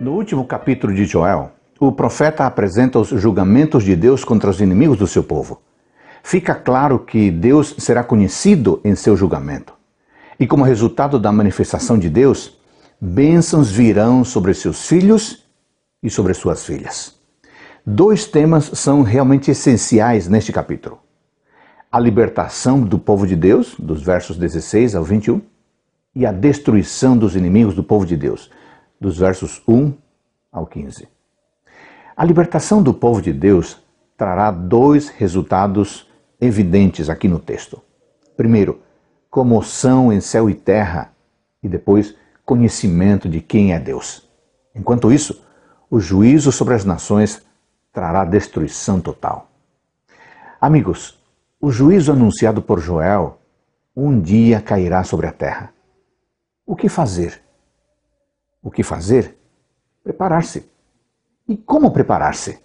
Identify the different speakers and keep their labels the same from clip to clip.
Speaker 1: No último capítulo de Joel, o profeta apresenta os julgamentos de Deus contra os inimigos do seu povo. Fica claro que Deus será conhecido em seu julgamento. E como resultado da manifestação de Deus, bênçãos virão sobre seus filhos e sobre suas filhas. Dois temas são realmente essenciais neste capítulo: a libertação do povo de Deus, dos versos 16 ao 21, e a destruição dos inimigos do povo de Deus, dos versos 1 ao 15. A libertação do povo de Deus trará dois resultados evidentes aqui no texto. Primeiro, comoção em céu e terra, e depois, conhecimento de quem é Deus. Enquanto isso, o juízo sobre as nações trará destruição total. Amigos, o juízo anunciado por Joel um dia cairá sobre a terra. O que fazer? O que fazer? Preparar-se. E como preparar-se?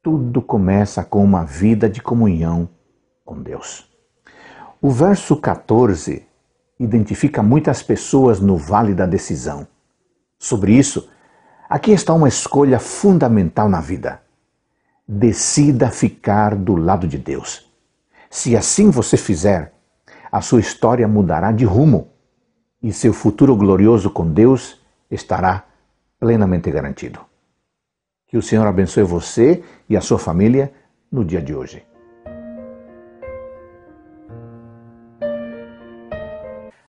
Speaker 1: Tudo começa com uma vida de comunhão com Deus. O verso 14 identifica muitas pessoas no vale da decisão. Sobre isso, aqui está uma escolha fundamental na vida. Decida ficar do lado de Deus. Se assim você fizer, a sua história mudará de rumo e seu futuro glorioso com Deus estará plenamente garantido. Que o Senhor abençoe você e a sua família no dia de hoje.